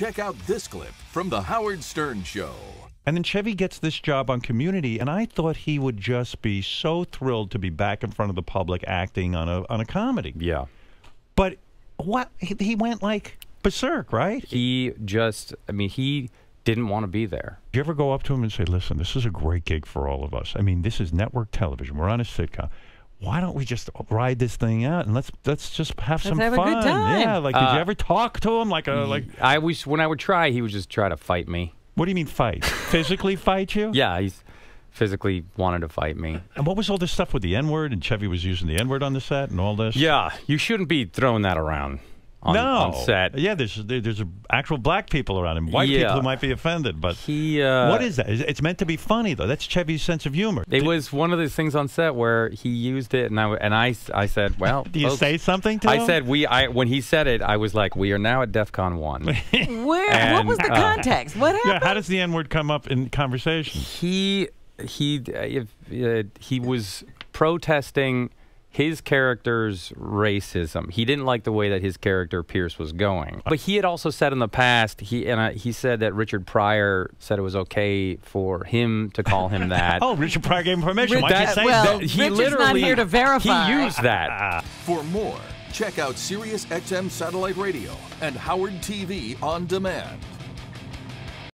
check out this clip from The Howard Stern Show. And then Chevy gets this job on Community, and I thought he would just be so thrilled to be back in front of the public acting on a on a comedy. Yeah, but what he, went like berserk, right? He just, I mean, he didn't want to be there. Did you ever go up to him and say, "Listen, this is a great gig for all of us. I mean, this is network television. We're on a sitcom." why don't we just ride this thing out and let's let's just have let's some have fun? Yeah, like uh, did you uh, ever talk to him? Like a like I was when I would try, he would just try to fight me. What do you mean fight? physically fight you? Yeah, he's physically wanted to fight me. And what was all this stuff with the N word and Chevy was using the N word on the set and all this? Yeah, you shouldn't be throwing that around on, no. on set. Yeah, there's there's actual black people around him, white yeah. people who might be offended. But he, uh, what is that? It's meant to be funny though. That's Chevy's sense of humor. It Did, was one of those things on set where he used it, and I and I, I said, well, do you folks, say something? I him? said we. I when he said it, I was like, we are now at DefCon one. where? And, what was the uh, context? what happened? Yeah, how does the N word come up in conversation? He he uh, he was protesting his character's racism. He didn't like the way that his character Pierce was going. But he had also said in the past he and I, uh, he said that Richard Pryor said it was okay for him to call him that. oh, Richard Pryor gave him permission. Why well, that? He Richard's literally here to verify. He used that. For more, check out SiriusXM satellite radio and Howard TV on demand.